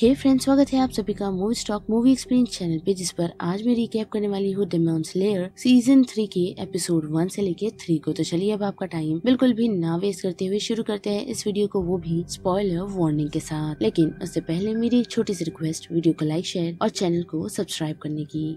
हे friends स्वागत है आप सभी का movie stock movie experience channel पे जिस पर आज मैं रिकैप करने वाली हूँ डेमोन स्लेयर सीजन थ्री के एपिसोड वन से लेके थ्री को तो चलिए अब आपका टाइम बिल्कुल भी ना वेस्ट करते हुए शुरू करते हैं इस वीडियो को वो भी स्पॉइलर वार्निंग के साथ लेकिन उससे पहले मेरी एक छोटी सी रिक्वेस्ट वीडियो को लाइक शेयर और चैनल को सब्सक्राइब करने की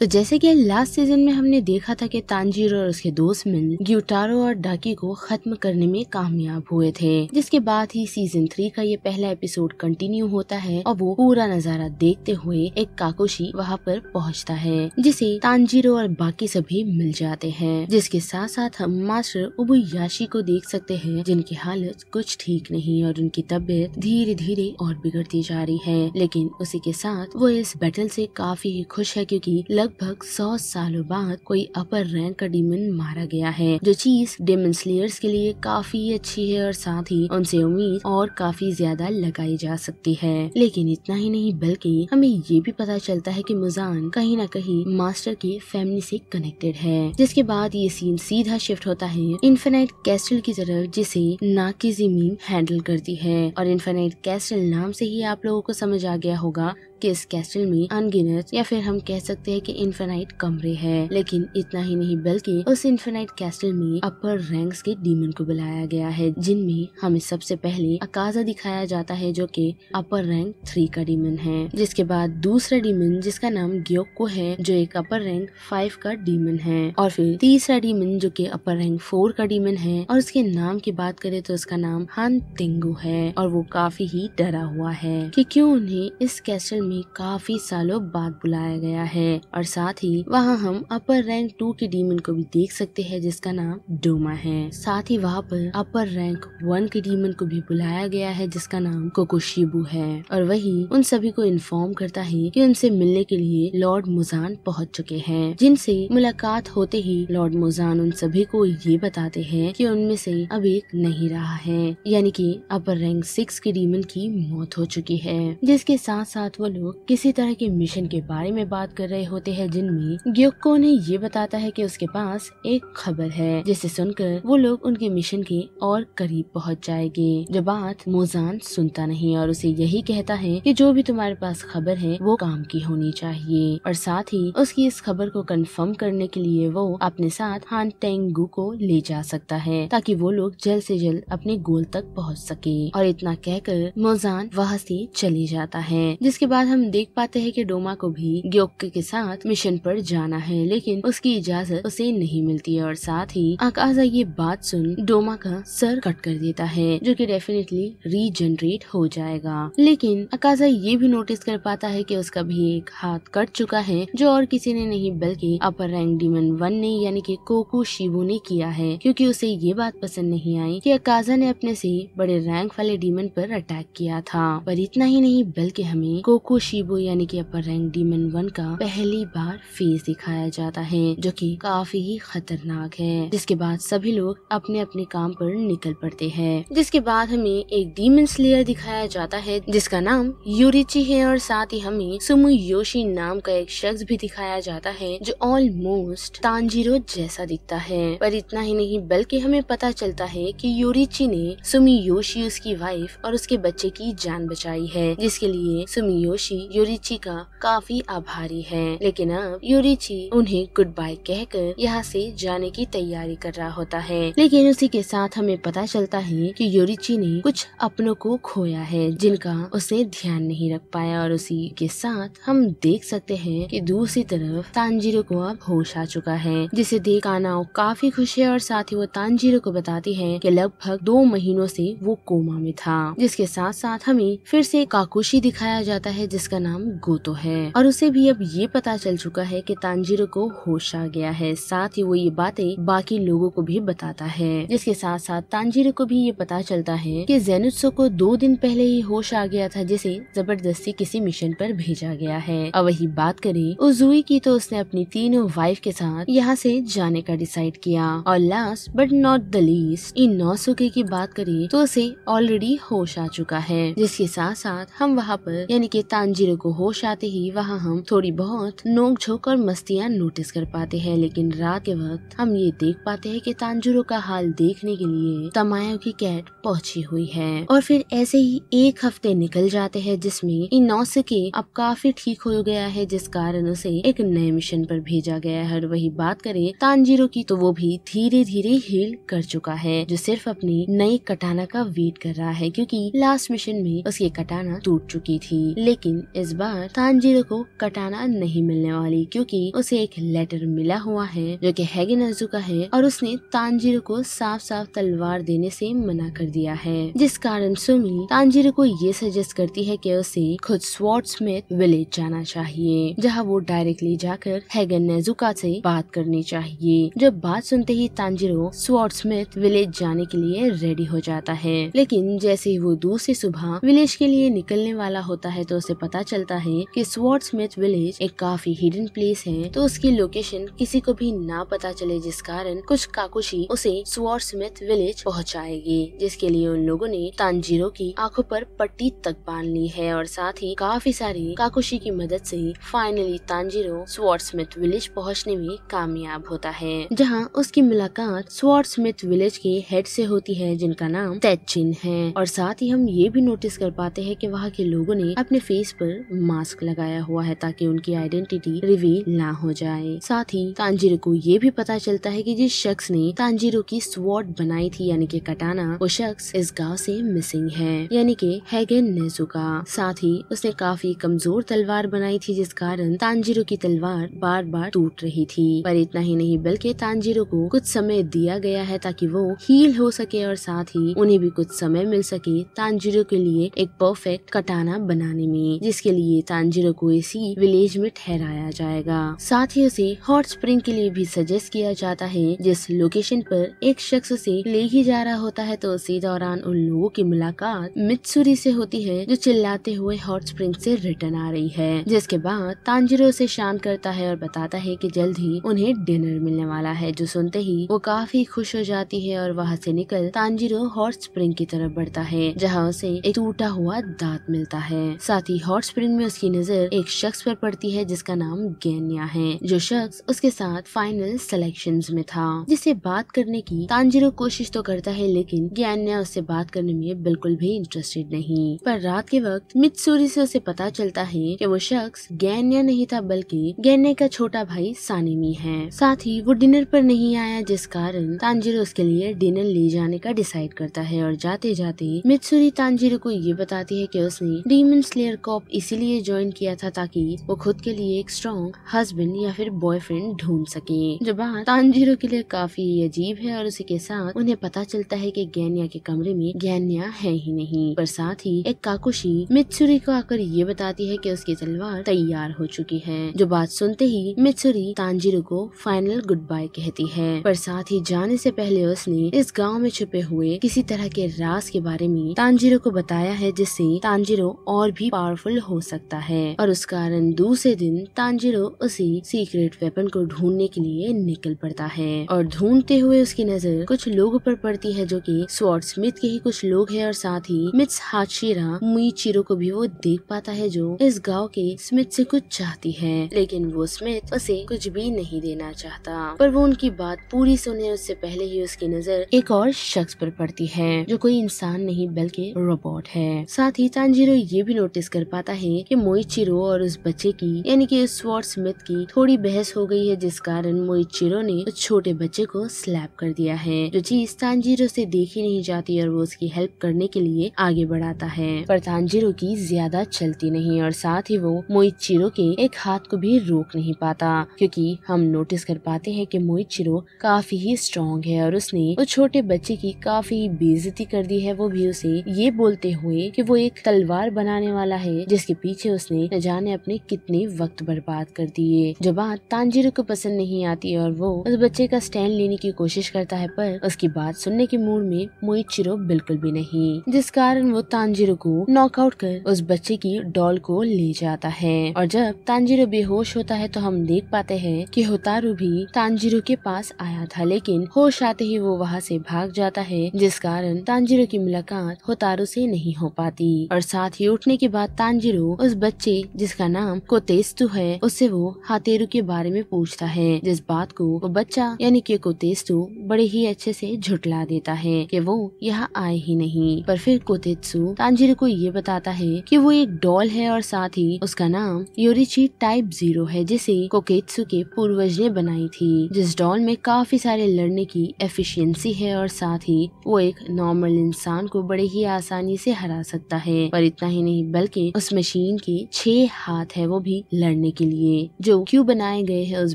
तो जैसे कि लास्ट सीजन में हमने देखा था कि तांजीर और उसके दोस्त मिल ग्यूटारो और डाकी को खत्म करने में कामयाब हुए थे जिसके बाद ही सीजन थ्री का ये पहला एपिसोड कंटिन्यू होता है और वो पूरा नजारा देखते हुए एक काकोशी वहाँ पर पहुँचता है जिसे तांजीरो और बाकी सभी मिल जाते हैं जिसके साथ साथ हम मास्टर याशी को देख सकते हैं जिनकी हालत कुछ ठीक नहीं और उनकी तबीयत धीरे धीरे और बिगड़ती जा रही है लेकिन उसी के साथ वो इस बैटल से काफी खुश है क्योंकि लगभग सौ सालों बाद कोई अपर रैंक का डीमन मारा गया है जो चीज डेमन स्लेयर्स के लिए काफी अच्छी है और साथ ही उनसे उम्मीद और काफी ज्यादा लगाई जा सकती है लेकिन इतना ही नहीं बल्कि हमें ये भी पता चलता है कि मुजान कहीं ना कहीं मास्टर की फैमिली से कनेक्टेड है जिसके बाद ये सीन सीधा शिफ्ट होता है इन्फेनाइट कैस्टल की तरफ जिसे नाक की जमीन हैंडल करती है और इन्फेनाइट कैस्टल नाम से ही आप लोगों को समझ आ गया होगा कि इस कैस्टल में अनगिनत या फिर हम कह सकते हैं कि इन्फेनाइट कमरे हैं लेकिन इतना ही नहीं बल्कि उस इन्फेनाइट कैस्टल में अपर रैंक्स के डीमन को बुलाया गया है जिनमें हमें सबसे पहले अकाजा दिखाया जाता है जो कि अपर रैंक थ्री का डीमन है जिसके बाद दूसरा डीमन जिसका नाम ग्योको है जो एक अपर रैंक फाइव का डीमन है और फिर तीसरा डीमन जो की अपर रैंक फोर का डीमन है और उसके नाम की बात करें तो उसका नाम हन तेंगू है और वो काफी ही डरा हुआ है की क्यूँ उन्हें इस कैस्टल में काफी सालों बाद बुलाया गया है और साथ ही वहाँ हम अपर रैंक टू के डीमन को भी देख सकते हैं जिसका नाम डोमा है साथ ही वहाँ पर अपर रैंक वन के डीमन को भी बुलाया गया है जिसका नाम कोकोशिबू है और वही उन सभी को इन्फॉर्म करता है की उनसे मिलने के लिए लॉर्ड मुजान पहुँच चुके हैं जिनसे मुलाकात होते ही लॉर्ड मुजान उन सभी को ये बताते हैं कि उनमें से अब एक नहीं रहा है यानी कि अपर रैंक सिक्स के डीमन की मौत हो चुकी है जिसके साथ साथ वो लोग किसी तरह के मिशन के बारे में बात कर रहे होते हैं जिनमें ग्योको ने ये बताता है कि उसके पास एक खबर है जिसे सुनकर वो लोग उनके मिशन के और करीब पहुंच जाएंगे जो बात मोजान सुनता नहीं और उसे यही कहता है कि जो भी तुम्हारे पास खबर है वो काम की होनी चाहिए और साथ ही उसकी इस खबर को कंफर्म करने के लिए वो अपने साथ हान टेंगू को ले जा सकता है ताकि वो लोग जल्द से जल्द अपने गोल तक पहुंच सके और इतना कहकर मोजान वहाँ से चले जाता है जिसके बाद बाद हम देख पाते हैं कि डोमा को भी ग्योक्के के साथ मिशन पर जाना है लेकिन उसकी इजाजत उसे नहीं मिलती है और साथ ही अकाजा ये बात सुन डोमा का सर कट कर देता है जो कि डेफिनेटली रीजनरेट हो जाएगा लेकिन अकाजा ये भी नोटिस कर पाता है कि उसका भी एक हाथ कट चुका है जो और किसी ने नहीं बल्कि अपर रैंक डीमन वन ने यानी कि कोको शिवो ने किया है क्योंकि उसे ये बात पसंद नहीं आई कि अकाजा ने अपने से बड़े रैंक वाले डीमन पर अटैक किया था पर इतना ही नहीं बल्कि हमें कोको कोशिबो यानी कि अपर रैंक डीमन वन का पहली बार फेस दिखाया जाता है जो कि काफी ही खतरनाक है जिसके बाद सभी लोग अपने अपने काम पर निकल पड़ते हैं जिसके बाद हमें एक डीमन स्लेयर दिखाया जाता है जिसका नाम यूरिची है और साथ ही हमें सुमु योशी नाम का एक शख्स भी दिखाया जाता है जो ऑलमोस्ट तांजीरो जैसा दिखता है पर इतना ही नहीं बल्कि हमें पता चलता है की यूरिची ने सुमी योशी उसकी वाइफ और उसके बच्चे की जान बचाई है जिसके लिए सुमी योशी जोशी यूरिची का काफी आभारी है लेकिन अब यूरिची उन्हें गुड बाय कहकर यहाँ से जाने की तैयारी कर रहा होता है लेकिन उसी के साथ हमें पता चलता है कि यूरिची ने कुछ अपनों को खोया है जिनका उसे ध्यान नहीं रख पाया और उसी के साथ हम देख सकते हैं कि दूसरी तरफ तांजीरो को अब होश आ चुका है जिसे देख आनाओ काफी खुश है और साथ ही वो तांजीरो को बताती है कि लगभग दो महीनों से वो कोमा में था जिसके साथ साथ हमें फिर से काकुशी दिखाया जाता है जिसका नाम गोतो है और उसे भी अब ये पता चल चुका है कि तांजिरो को होश आ गया है साथ ही वो ये बातें बाकी लोगों को भी बताता है जिसके साथ साथ तांजिरो को भी ये पता चलता है कि जेनुत्सो को दो दिन पहले ही होश आ गया था जिसे जबरदस्ती किसी मिशन पर भेजा गया है और वही बात करें उजुई की तो उसने अपनी तीनों वाइफ के साथ यहाँ से जाने का डिसाइड किया और last but not the least Inosuke की बात करें तो उसे ऑलरेडी होश आ चुका है जिसके साथ साथ हम वहाँ पर यानी कि तानजीरो को होश आते ही वहाँ हम थोड़ी बहुत नोक झोंक और मस्तियाँ नोटिस कर पाते हैं लेकिन रात के वक्त हम ये देख पाते हैं कि तांजीरो का हाल देखने के लिए तमायो की कैट पहुँची हुई है और फिर ऐसे ही एक हफ्ते निकल जाते हैं जिसमें इनोसके अब काफी ठीक हो गया है जिस कारण उसे एक नए मिशन पर भेजा गया है और वही बात करे तांजीरो की तो वो भी धीरे धीरे हील कर चुका है जो सिर्फ अपनी नई कटाना का वेट कर रहा है क्योंकि लास्ट मिशन में उसकी कटाना टूट चुकी थी लेकिन लेकिन इस बार तानजीरो को कटाना नहीं मिलने वाली क्योंकि उसे एक लेटर मिला हुआ है जो कि हैगेनाजू का है और उसने तानजीरो को साफ साफ तलवार देने से मना कर दिया है जिस कारण सुमी तानजीरो को ये सजेस्ट करती है कि उसे खुद स्वॉर्ड स्मिथ विलेज जाना चाहिए जहाँ वो डायरेक्टली जाकर हैगन नेजुका से बात करनी चाहिए जब बात सुनते ही तांजिरो स्वॉर्ड स्मिथ विलेज जाने के लिए रेडी हो जाता है लेकिन जैसे ही वो दूसरी सुबह विलेज के लिए निकलने वाला होता है तो उसे पता चलता है कि स्मिथ विलेज एक काफी हिडन प्लेस है तो उसकी लोकेशन किसी को भी ना पता चले जिस कारण कुछ काकुशी उसे स्मिथ विलेज पहुंचाएगी जिसके लिए उन लोगों ने तानजीरो की आंखों पर पट्टी तक बांध ली है और साथ ही काफी सारी काकुशी की मदद से फाइनली तानजीरो स्मिथ विलेज पहुंचने में कामयाब होता है जहां उसकी मुलाकात स्मिथ विलेज के हेड से होती है जिनका नाम तैचिन है और साथ ही हम ये भी नोटिस कर पाते हैं कि वहाँ के लोगों ने अपने फेस फेस पर मास्क लगाया हुआ है ताकि उनकी आइडेंटिटी रिवील ना हो जाए साथ ही तांजिरो को ये भी पता चलता है कि जिस शख्स ने तांजिरो की स्वॉर्ड बनाई थी यानी कि कटाना वो शख्स इस गांव से मिसिंग है यानी कि हैगन ने नेजुका साथ ही उसने काफी कमजोर तलवार बनाई थी जिस कारण तांजिरो की तलवार बार बार टूट रही थी पर इतना ही नहीं बल्कि तांजिरो को कुछ समय दिया गया है ताकि वो हील हो सके और साथ ही उन्हें भी कुछ समय मिल सके तांजिरो के लिए एक परफेक्ट कटाना बनाने में जिसके लिए तांजिरो को इसी विलेज में ठहराया जाएगा साथ ही उसे हॉट स्प्रिंग के लिए भी सजेस्ट किया जाता है जिस लोकेशन पर एक शख्स से ले ही जा रहा होता है तो उसी दौरान उन लोगों की मुलाकात मित्सुरी से होती है जो चिल्लाते हुए हॉट स्प्रिंग से रिटर्न आ रही है जिसके बाद तांजिरो उसे शांत करता है और बताता है कि जल्द ही उन्हें डिनर मिलने वाला है जो सुनते ही वो काफी खुश हो जाती है और वहाँ से निकल तांजिरो हॉट स्प्रिंग की तरफ बढ़ता है जहाँ उसे एक टूटा हुआ दांत मिलता है साथ ही हॉट स्प्रिंग में उसकी नजर एक शख्स पर पड़ती है जिसका नाम गैन्या है जो शख्स उसके साथ फाइनल सिलेक्शन में था जिसे बात करने की तांजिरो कोशिश तो करता है लेकिन गैन्या उससे बात करने में बिल्कुल भी इंटरेस्टेड नहीं पर रात के वक्त मित्सूरी से उसे पता चलता है कि वो शख्स गैन्या नहीं था बल्कि गैन्या का छोटा भाई सानिमी है साथ ही वो डिनर पर नहीं आया जिस कारण तांजिरो उसके लिए डिनर ले जाने का डिसाइड करता है और जाते जाते मित्सूरी तांजिरो को ये बताती है की उसने डीमन स्लेयर को कॉप इसीलिए ज्वाइन किया था ताकि वो खुद के लिए एक स्ट्रॉन्ग हस्बैंड या फिर बॉयफ्रेंड ढूंढ सके जो बात तानजीरो के लिए काफी अजीब है और उसी के साथ उन्हें पता चलता है की गैनिया के कमरे में गैनिया है ही नहीं पर साथ ही एक काकुशी मिचुरी को आकर ये बताती है की उसकी तलवार तैयार हो चुकी है जो बात सुनते ही मिचुरी तानजीरो को फाइनल गुड बाय कहती है पर साथ ही जाने से पहले उसने इस गांव में छुपे हुए किसी तरह के रास के बारे में तानजीरो को बताया है जिससे तानजीरो और भी पावरफुल यूजफुल हो सकता है और उस कारण दूसरे दिन तांजिरो उसी सीक्रेट वेपन को ढूंढने के लिए निकल पड़ता है और ढूंढते हुए उसकी नजर कुछ लोगों पर पड़ती है जो कि स्वॉर्ड स्मिथ के ही कुछ लोग हैं और साथ ही मिथ्स हाशिरा मुईचिरो को भी वो देख पाता है जो इस गाँव के स्मिथ से कुछ चाहती है लेकिन वो स्मिथ उसे कुछ भी नहीं देना चाहता पर वो उनकी बात पूरी सुने उससे पहले ही उसकी नजर एक और शख्स पर पड़ती है जो कोई इंसान नहीं बल्कि रोबोट है साथ ही तांजीरो ये भी नोटिस कर पा पाता है कि मोइचिरो और उस बच्चे की यानी कि स्वॉर्ड स्मिथ की थोड़ी बहस हो गई है जिस कारण मोइचिरो ने उस छोटे बच्चे को स्लैप कर दिया है जो चीज तांजीरो से देखी नहीं जाती और वो उसकी हेल्प करने के लिए आगे बढ़ाता है पर तानजीरो की ज्यादा चलती नहीं और साथ ही वो मोइचिरो के एक हाथ को भी रोक नहीं पाता क्योंकि हम नोटिस कर पाते हैं कि मोइचिरो काफी ही स्ट्रांग है और उसने उस छोटे बच्चे की काफी बेजती कर दी है वो भी उसे ये बोलते हुए कि वो एक तलवार बनाने वाला है चाहिए जिसके पीछे उसने न जाने अपने कितने वक्त बर्बाद कर दिए जो बात तांजिरो को पसंद नहीं आती और वो उस बच्चे का स्टैंड लेने की कोशिश करता है पर उसकी बात सुनने के मूड में मोइचिरो बिल्कुल भी नहीं जिस कारण वो तांजिरो को नॉकआउट कर उस बच्चे की डॉल को ले जाता है और जब तांजिरो बेहोश होता है तो हम देख पाते हैं कि होतारू भी तांजिरो के पास आया था लेकिन होश आते ही वो वहाँ से भाग जाता है जिस कारण तांजिरो की मुलाकात होतारू से नहीं हो पाती और साथ ही उठने के बाद तांजिरो उस बच्चे जिसका नाम कोतेस्तु है उससे वो हाथेरू के बारे में पूछता है जिस बात को वो बच्चा यानी की कोतेस्तु बड़े ही अच्छे से झुटला देता है कि वो यहाँ आए ही नहीं पर फिर कोतेत्सु तांजिरो को ये बताता है कि वो एक डॉल है और साथ ही उसका नाम योरिची टाइप जीरो है जिसे कोकेत्सु के पूर्वज ने बनाई थी जिस डॉल में काफी सारे लड़ने की एफिशिएंसी है और साथ ही वो एक नॉर्मल इंसान को बड़े ही आसानी से हरा सकता है पर इतना ही नहीं बल्कि उस मशीन के छह हाथ है वो भी लड़ने के लिए जो क्यों बनाए गए हैं उस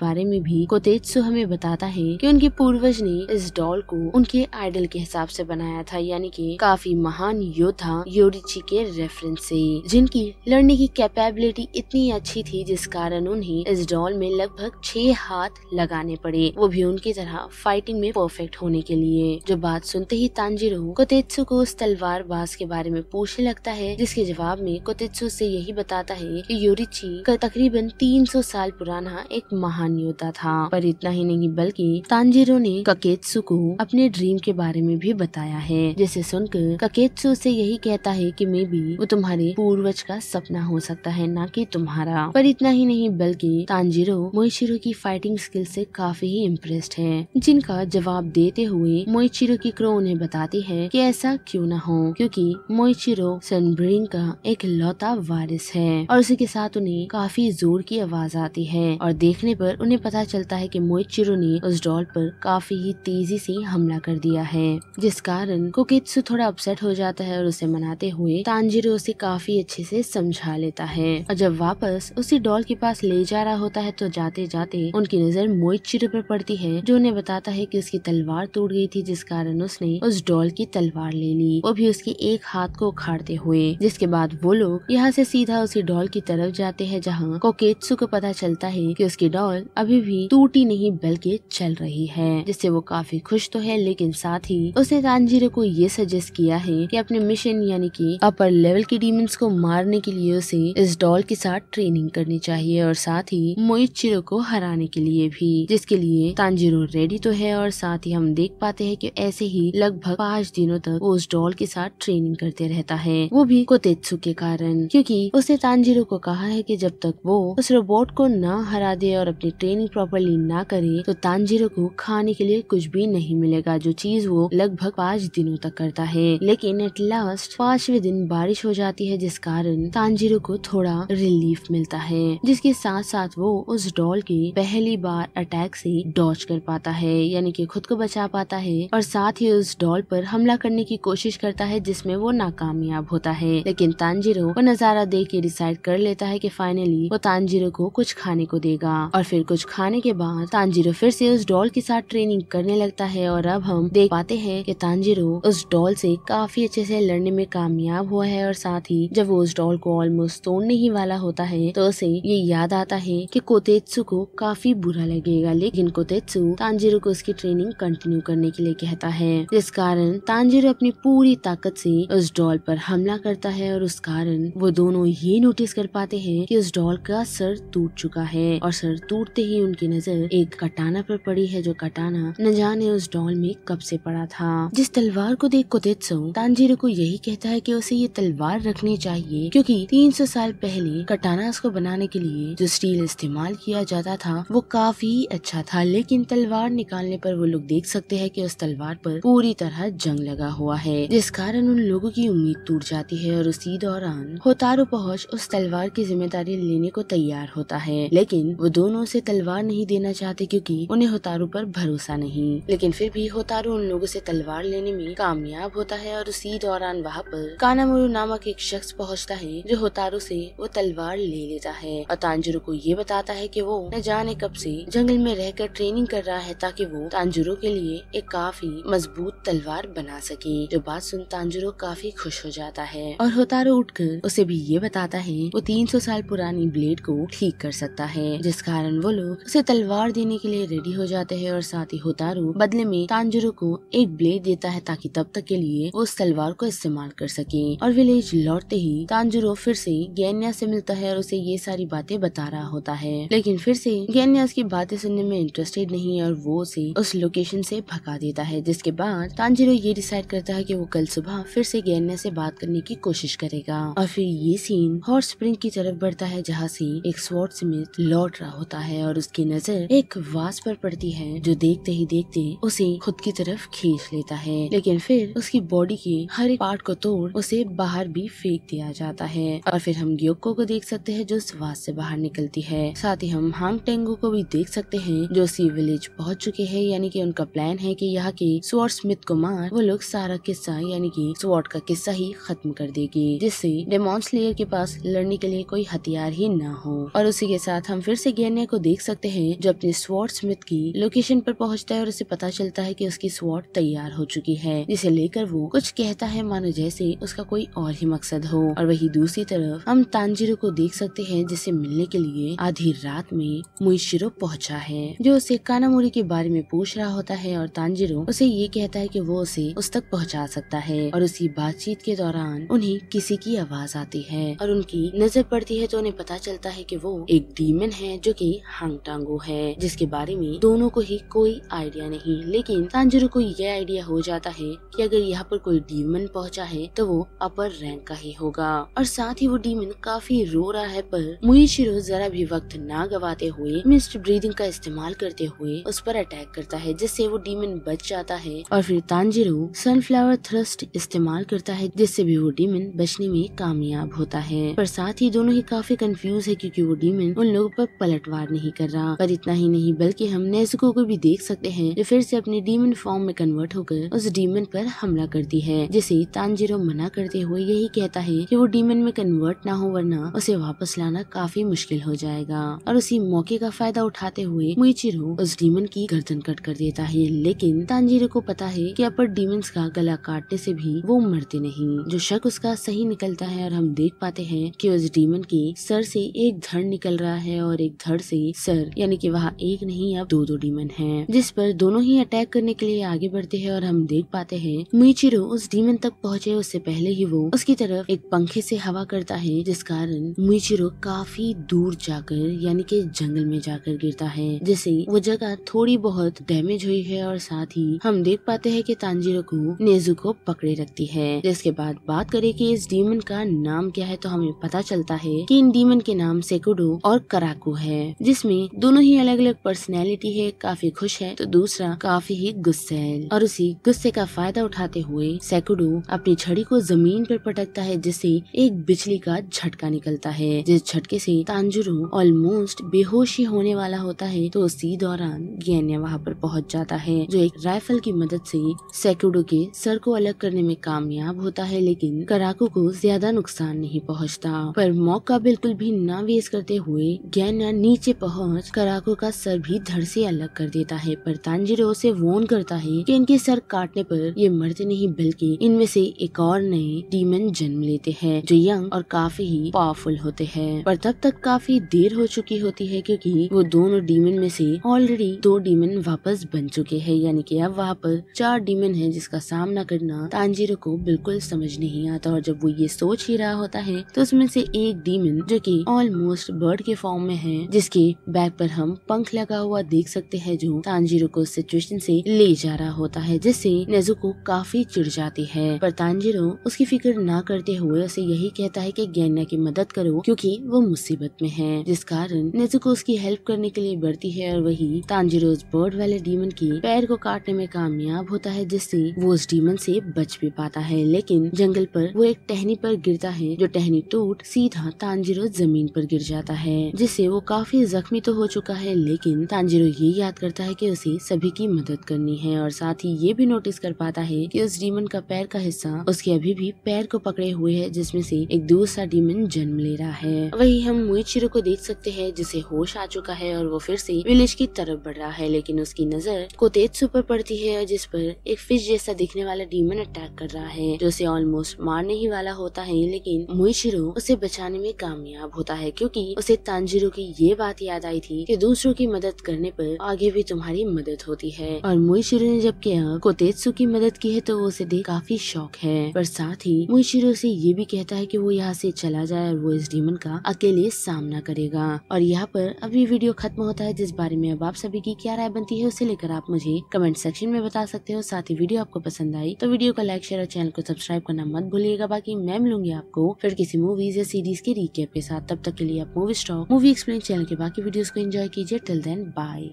बारे में भी कोतेत्सु हमें बताता है कि उनके पूर्वज ने इस डॉल को उनके आइडल के हिसाब से बनाया था यानी कि काफी महान योद्धा योरिची के रेफरेंस से जिनकी लड़ने की कैपेबिलिटी इतनी अच्छी थी जिस कारण उन्हें इस डॉल में लगभग छह हाथ लगाने पड़े वो भी उनकी तरह फाइटिंग में परफेक्ट होने के लिए जो बात सुनते ही तांजिरो कोतेत्सु को उस तलवार बास के बारे में पूछने लगता है जिसके जवाब में कोते सेंसेत्सु से यही बताता है कि योरिची का तकरीबन 300 साल पुराना एक महान योद्धा था पर इतना ही नहीं बल्कि तांजिरो ने ककेत्सु को अपने ड्रीम के बारे में भी बताया है जिसे सुनकर ककेत्सु से यही कहता है कि मे बी वो तुम्हारे पूर्वज का सपना हो सकता है न कि तुम्हारा पर इतना ही नहीं बल्कि तांजिरो मोइशिरो की फाइटिंग स्किल से काफी ही इम्प्रेस्ड है जिनका जवाब देते हुए मोइचिरो की क्रो उन्हें बताती है कि ऐसा क्यों ना हो क्योंकि मोइचिरो सनब्रिंग का एक लौत इकलौता वारिस है और उसी के साथ उन्हें काफी जोर की आवाज आती है और देखने पर उन्हें पता चलता है कि मोइचिरो ने उस डॉल पर काफी ही तेजी से हमला कर दिया है जिस कारण कुकित्सु थोड़ा अपसेट हो जाता है और उसे मनाते हुए तांजिरो उसे काफी अच्छे से समझा लेता है और जब वापस उसी डॉल के पास ले जा रहा होता है तो जाते जाते उनकी नजर मोइचिरो पर पड़ती है जो उन्हें बताता है की उसकी तलवार टूट गई थी जिस कारण उसने उस डॉल की तलवार ले ली वो भी उसके एक हाथ को उखाड़ते हुए जिसके बाद वो लोग यहाँ से सीधा उसी डॉल की तरफ जाते हैं जहाँ कोकेत्सु को पता चलता है कि उसकी डॉल अभी भी टूटी नहीं बल्कि चल रही है जिससे वो काफी खुश तो है लेकिन साथ ही उसने तानजीरो को ये सजेस्ट किया है कि अपने मिशन यानी कि अपर लेवल के डीमंस को मारने के लिए उसे इस डॉल के साथ ट्रेनिंग करनी चाहिए और साथ ही मोइचिरो को हराने के लिए भी जिसके लिए तानजीरो रेडी तो है और साथ ही हम देख पाते है की ऐसे ही लगभग पाँच दिनों तक वो उस डॉल के साथ ट्रेनिंग करते रहता है वो भी कोतेत्सु के कारण कारण क्योंकि उसने तानजीरो को कहा है कि जब तक वो उस रोबोट को ना हरा दे और अपनी ट्रेनिंग प्रॉपरली ना करे तो तानजीरो को खाने के लिए कुछ भी नहीं मिलेगा जो चीज वो लगभग पाँच दिनों तक करता है लेकिन एट लास्ट पांचवे दिन बारिश हो जाती है जिस कारण तानजीरो को थोड़ा रिलीफ मिलता है जिसके साथ साथ वो उस डॉल के पहली बार अटैक से डॉच कर पाता है यानी कि खुद को बचा पाता है और साथ ही उस डॉल पर हमला करने की कोशिश करता है जिसमें वो नाकामयाब होता है लेकिन तानजीरो नज़ारा देख के डिसाइड कर लेता है कि फाइनली वो तांजीरो को कुछ खाने को देगा और फिर कुछ खाने के बाद तांजीरो फिर से उस डॉल के साथ ट्रेनिंग करने लगता है और अब हम देख पाते हैं कि तांजीरो उस डॉल से काफी अच्छे से लड़ने में कामयाब हुआ है और साथ ही जब वो उस डॉल को ऑलमोस्ट तोड़ने ही वाला होता है तो उसे ये याद आता है की कोतेत्सु को काफी बुरा लगेगा लेकिन कोतेत्सु तांजीरो को उसकी ट्रेनिंग कंटिन्यू करने के लिए कहता है जिस कारण तांजीरो अपनी पूरी ताकत से उस डॉल पर हमला करता है और उस कारण वो दोनों ये नोटिस कर पाते हैं कि उस डॉल का सर टूट चुका है और सर टूटते ही उनकी नजर एक कटाना पर पड़ी है जो कटाना न जाने उस डॉल में कब से पड़ा था जिस तलवार को देख सो तानजीर को यही कहता है कि उसे ये तलवार रखनी चाहिए क्योंकि 300 साल पहले कटाना उसको बनाने के लिए जो स्टील इस्तेमाल किया जाता था वो काफी अच्छा था लेकिन तलवार निकालने पर वो लोग देख सकते हैं कि उस तलवार पर पूरी तरह जंग लगा हुआ है जिस कारण उन लोगों की उम्मीद टूट जाती है और उसी दौरान दौरान होतारो पहुँच उस तलवार की जिम्मेदारी लेने को तैयार होता है लेकिन वो दोनों से तलवार नहीं देना चाहते क्योंकि उन्हें होतारू पर भरोसा नहीं लेकिन फिर भी होतारू उन लोगों से तलवार लेने में कामयाब होता है और उसी दौरान वहाँ पर कानामुरु नामक एक शख्स पहुँचता है जो होतारू से वो तलवार ले लेता है और तांजुरो को ये बताता है कि वो न जाने कब से जंगल में रहकर ट्रेनिंग कर रहा है ताकि वो तांजुरो के लिए एक काफी मजबूत तलवार बना सके जो बात सुन तांजुरो काफी खुश हो जाता है और होतारो उठकर उसे भी ये बताता है वो 300 साल पुरानी ब्लेड को ठीक कर सकता है जिस कारण वो लोग उसे तलवार देने के लिए रेडी हो जाते हैं और साथ ही होतारू बदले में तांजुरो को एक ब्लेड देता है ताकि तब तक के लिए वो उस तलवार को इस्तेमाल कर सके और विलेज लौटते ही तांजुरो फिर से गैन्या से मिलता है और उसे ये सारी बातें बता रहा होता है लेकिन फिर से गैन्या उसकी बातें सुनने में इंटरेस्टेड नहीं है और वो उसे उस लोकेशन से भगा देता है जिसके बाद तांजिरो ये डिसाइड करता है की वो कल सुबह फिर से गैन्या से बात करने की कोशिश करेगा और फिर ये सीन हॉट स्प्रिंग की तरफ बढ़ता है जहाँ से एक स्वॉट स्मिथ लौट रहा होता है और उसकी नजर एक वास पर पड़ती है जो देखते ही देखते उसे खुद की तरफ खींच लेता है लेकिन फिर उसकी बॉडी के हर एक पार्ट को तोड़ उसे बाहर भी फेंक दिया जाता है और फिर हम ग्योको को देख सकते हैं जो वास से बाहर निकलती है साथ ही हम हांग टेंगो को भी देख सकते हैं जो सी विलेज पहुंच चुके हैं यानी कि उनका प्लान है कि यहाँ के स्वॉट स्मिथ को मार वो लोग सारा किस्सा यानी कि स्वॉट का किस्सा ही खत्म कर देगी जिससे डेमो मॉन्स लेयर के पास लड़ने के लिए कोई हथियार ही ना हो और उसी के साथ हम फिर से गेने को देख सकते हैं जो अपने स्वॉर्ड स्मिथ की लोकेशन पर पहुंचता है और उसे पता चलता है कि उसकी स्वॉर्ड तैयार हो चुकी है जिसे लेकर वो कुछ कहता है मानो जैसे उसका कोई और ही मकसद हो और वही दूसरी तरफ हम तांजिरो को देख सकते हैं जिसे मिलने के लिए आधी रात में मुइशिरो पहुँचा है जो उसे कानामोरी के बारे में पूछ रहा होता है और तांजिरो उसे ये कहता है की वो उसे उस तक पहुँचा सकता है और उसी बातचीत के दौरान उन्हें किसी की आवाज आती है और उनकी नजर पड़ती है तो उन्हें पता चलता है कि वो एक डीमन है जो कि हांगटांगो है जिसके बारे में दोनों को ही कोई आइडिया नहीं लेकिन तांजुरु को यह आइडिया हो जाता है कि अगर यहाँ पर कोई डीमन पहुँचा है तो वो अपर रैंक का ही होगा और साथ ही वो डीमन काफी रो रहा है पर मुईशिरो जरा भी वक्त न गवाते हुए मिस्ट ब्रीदिंग का इस्तेमाल करते हुए उस पर अटैक करता है जिससे वो डीमन बच जाता है और फिर तांजिरो सनफ्लावर थ्रस्ट इस्तेमाल करता है जिससे भी वो डीमन बचने में कामयाब कामयाब होता है पर साथ ही दोनों ही काफी कंफ्यूज है क्योंकि वो डीमन उन लोगों पर पलटवार नहीं कर रहा पर इतना ही नहीं बल्कि हम नेजुको को भी देख सकते हैं जो फिर से अपने डीमन फॉर्म में कन्वर्ट होकर उस डीमन पर हमला करती है जिसे तानजीरो मना करते हुए यही कहता है की वो डीमन में कन्वर्ट न हो वरना उसे वापस लाना काफी मुश्किल हो जाएगा और उसी मौके का फायदा उठाते हुए मुइचिरो उस डीमन की गर्दन कट कर देता है लेकिन तानजीरो को पता है की अपर डीमन का गला काटने से भी वो मरते नहीं जो शक उसका सही निकलता है और हम देख पाते हैं कि उस डीमन के सर से एक धड़ निकल रहा है और एक धड़ से सर यानी कि वहाँ एक नहीं अब दो दो डीमन हैं जिस पर दोनों ही अटैक करने के लिए आगे बढ़ते हैं और हम देख पाते हैं मिचिरो उस डीमन तक पहुँचे उससे पहले ही वो उसकी तरफ एक पंखे से हवा करता है जिस कारण मिचिरो काफी दूर जाकर यानी कि जंगल में जाकर गिरता है जिससे वो जगह थोड़ी बहुत डैमेज हुई है और साथ ही हम देख पाते हैं कि तांजिरो को नेजू को पकड़े रखती है जिसके बाद बात करें कि इस डीमन का नाम क्या है तो हमें पता चलता है कि इन डीमन के नाम सेकुडो और कराकू है जिसमें दोनों ही अलग अलग पर्सनैलिटी है काफी खुश है तो दूसरा काफी ही है और उसी गुस्से का फायदा उठाते हुए सेकुडो अपनी छड़ी को जमीन पर पटकता है जिससे एक बिजली का झटका निकलता है जिस झटके से तांजुरु ऑलमोस्ट बेहोशी होने वाला होता है तो उसी दौरान गैन्या वहाँ पर पहुँच जाता है जो एक राइफल की मदद से सेकुडो के सर को अलग करने में कामयाब होता है लेकिन कराकू को ज्यादा नुकसान नहीं पहुंचता पर मौका बिल्कुल भी ना वेस्ट करते हुए गैना नीचे पहुंच कराको का सर भी धड़ से अलग कर देता है पर तांजिरो से वोन करता है कि इनके सर काटने पर ये मरते नहीं बल्कि इनमें से एक और नए डीमन जन्म लेते हैं जो यंग और काफी ही पावरफुल होते हैं पर तब तक काफी देर हो चुकी होती है क्योंकि वो दोनों डीमन में से ऑलरेडी दो डीमन वापस बन चुके हैं यानी कि अब वहाँ पर चार डीमन है जिसका सामना करना तांजिरो को बिल्कुल समझ नहीं आता और जब वो ये सोच ही ही रहा होता है तो उसमें से एक डीमन जो कि ऑलमोस्ट बर्ड के फॉर्म में है जिसके बैक पर हम पंख लगा हुआ देख सकते हैं जो तांजीरो को सिचुएशन से ले जा रहा होता है जिससे को काफी चिड़ जाती है पर तांजीरो उसकी फिक्र ना करते हुए उसे यही कहता है की गैन्या की मदद करो क्यूँकी वो मुसीबत में है जिस कारण को उसकी हेल्प करने के लिए बढ़ती है और वही तांजीरो बर्ड वाले डीमन की पैर को काटने में कामयाब होता है जिससे वो उस डीमन से बच भी पाता है लेकिन जंगल पर वो एक टहनी पर गिरता देता है जो टहनी टूट सीधा तांजिरो जमीन पर गिर जाता है जिससे वो काफी जख्मी तो हो चुका है लेकिन तांजिरो ये याद करता है कि उसे सभी की मदद करनी है और साथ ही ये भी नोटिस कर पाता है कि उस डीमन का पैर का हिस्सा उसके अभी भी पैर को पकड़े हुए है जिसमे से एक दूसरा डीमन जन्म ले रहा है वही हम मुइचिरो को देख सकते हैं जिसे होश आ चुका है और वो फिर से विलेज की तरफ बढ़ रहा है लेकिन उसकी नजर तेज सुपर पड़ती है जिस पर एक फिश जैसा दिखने वाला डीमन अटैक कर रहा है जो उसे ऑलमोस्ट मारने ही वाला होता है लेकिन मुइशिरो उसे बचाने में कामयाब होता है क्योंकि उसे तांजिरो की ये बात याद आई थी कि दूसरों की मदद करने पर आगे भी तुम्हारी मदद होती है और मुइशिरो ने जब किया कोतेत्सु की मदद की है तो उसे देख काफी शौक है पर साथ ही मुइशिरो से ये भी कहता है कि वो यहाँ से चला जाए और वो इस डीमन का अकेले सामना करेगा और यहाँ पर अभी वीडियो खत्म होता है जिस बारे में अब आप सभी की क्या राय बनती है उसे लेकर आप मुझे कमेंट सेक्शन में बता सकते हो साथ ही वीडियो आपको पसंद आई तो वीडियो को लाइक शेयर और चैनल को सब्सक्राइब करना मत भूलिएगा बाकी मैं मिलूंगी आप आपको फिर किसी मूवीज या सीरीज के रिकेप के साथ तब तक के लिए आप movie stock movie explain channel के बाकी वीडियोस को एंजॉय कीजिए टिल देन बाय